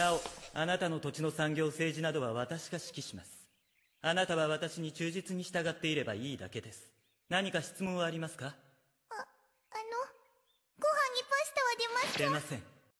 なおあなたの土地の産業政治などは私が指揮しますあなたは私に忠実に従っていればいいだけです何か質問はありますかああのご飯にパスタは出ますか出ません